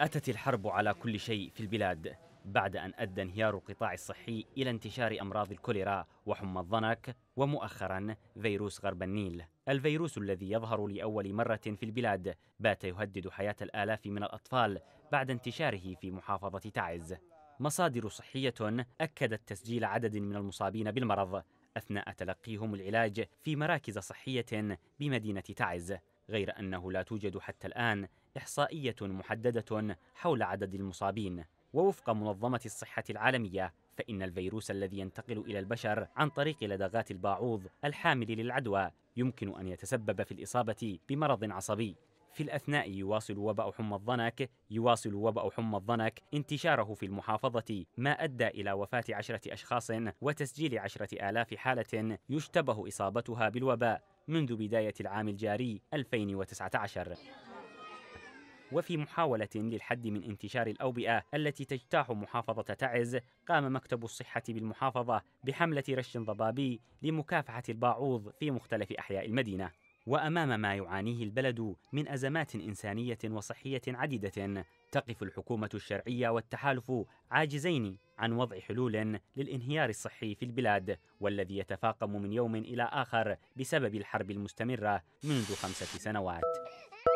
أتت الحرب على كل شيء في البلاد بعد أن أدى انهيار القطاع الصحي إلى انتشار أمراض الكوليرا وحمى الضنك ومؤخرا فيروس غرب النيل الفيروس الذي يظهر لأول مرة في البلاد بات يهدد حياة الآلاف من الأطفال بعد انتشاره في محافظة تعز مصادر صحية أكدت تسجيل عدد من المصابين بالمرض أثناء تلقيهم العلاج في مراكز صحية بمدينة تعز غير أنه لا توجد حتى الآن إحصائية محددة حول عدد المصابين ووفق منظمة الصحة العالمية فإن الفيروس الذي ينتقل إلى البشر عن طريق لدغات البعوض الحامل للعدوى يمكن أن يتسبب في الإصابة بمرض عصبي في الأثناء يواصل وباء حمى الضنك يواصل وباء حمى الضنك انتشاره في المحافظة ما أدى إلى وفاة عشرة أشخاص وتسجيل عشرة آلاف حالة يشتبه إصابتها بالوباء منذ بداية العام الجاري 2019 وفي محاولة للحد من انتشار الأوبئة التي تجتاح محافظة تعز قام مكتب الصحة بالمحافظة بحملة رش ضبابي لمكافحة الباعوض في مختلف أحياء المدينة وامام ما يعانيه البلد من ازمات انسانيه وصحيه عديده تقف الحكومه الشرعيه والتحالف عاجزين عن وضع حلول للانهيار الصحي في البلاد والذي يتفاقم من يوم الى اخر بسبب الحرب المستمره منذ خمسه سنوات